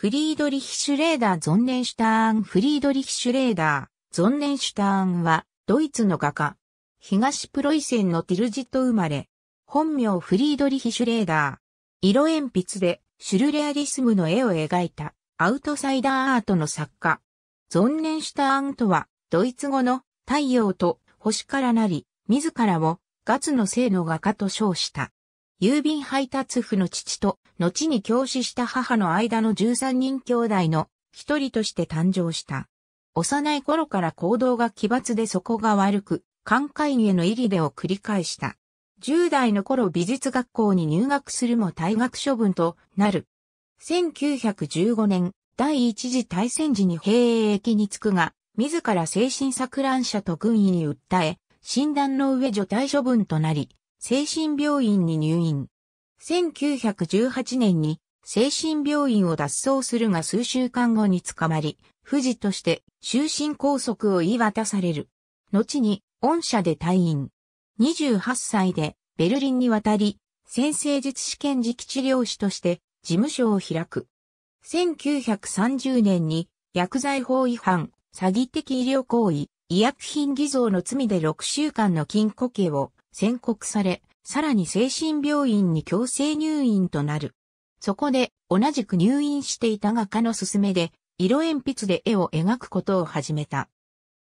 フリードリヒ・シュレーダー・ゾンネンシュターン・フリードリヒ・シュレーダー、ゾンネンシュターンは、ドイツの画家。東プロイセンのティルジット生まれ。本名フリードリヒ・シュレーダー。色鉛筆で、シュルレアリスムの絵を描いた、アウトサイダーアートの作家。ゾンネンシュターンとは、ドイツ語の太陽と星からなり、自らをガツの性の画家と称した。郵便配達婦の父と、後に教師した母の間の13人兄弟の一人として誕生した。幼い頃から行動が奇抜で底が悪く、寛解への入り出を繰り返した。10代の頃美術学校に入学するも退学処分となる。1915年、第一次大戦時に兵役に着くが、自ら精神錯乱者と軍医に訴え、診断の上除隊処分となり、精神病院に入院。1918年に精神病院を脱走するが数週間後に捕まり、富士として終身拘束を言い渡される。後に、御社で退院。28歳でベルリンに渡り、先生術試験時期治療師として事務所を開く。1930年に薬剤法違反、詐欺的医療行為、医薬品偽造の罪で6週間の禁錮刑を宣告され、さらに精神病院に強制入院となる。そこで、同じく入院していた画家の勧めで、色鉛筆で絵を描くことを始めた。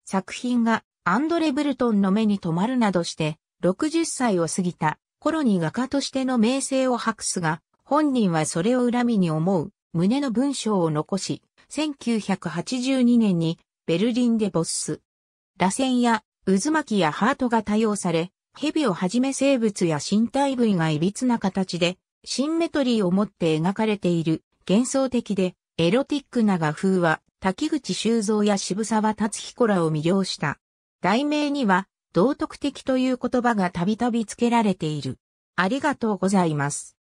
作品がアンドレ・ブルトンの目に留まるなどして、60歳を過ぎた頃に画家としての名声を博すが、本人はそれを恨みに思う、胸の文章を残し、1982年にベルリンでボス。螺旋や渦巻きやハートが多用され、蛇をはじめ生物や身体部位が歪な形で、シンメトリーを持って描かれている、幻想的で、エロティックな画風は、滝口修造や渋沢達彦らを魅了した。題名には、道徳的という言葉がたびたび付けられている。ありがとうございます。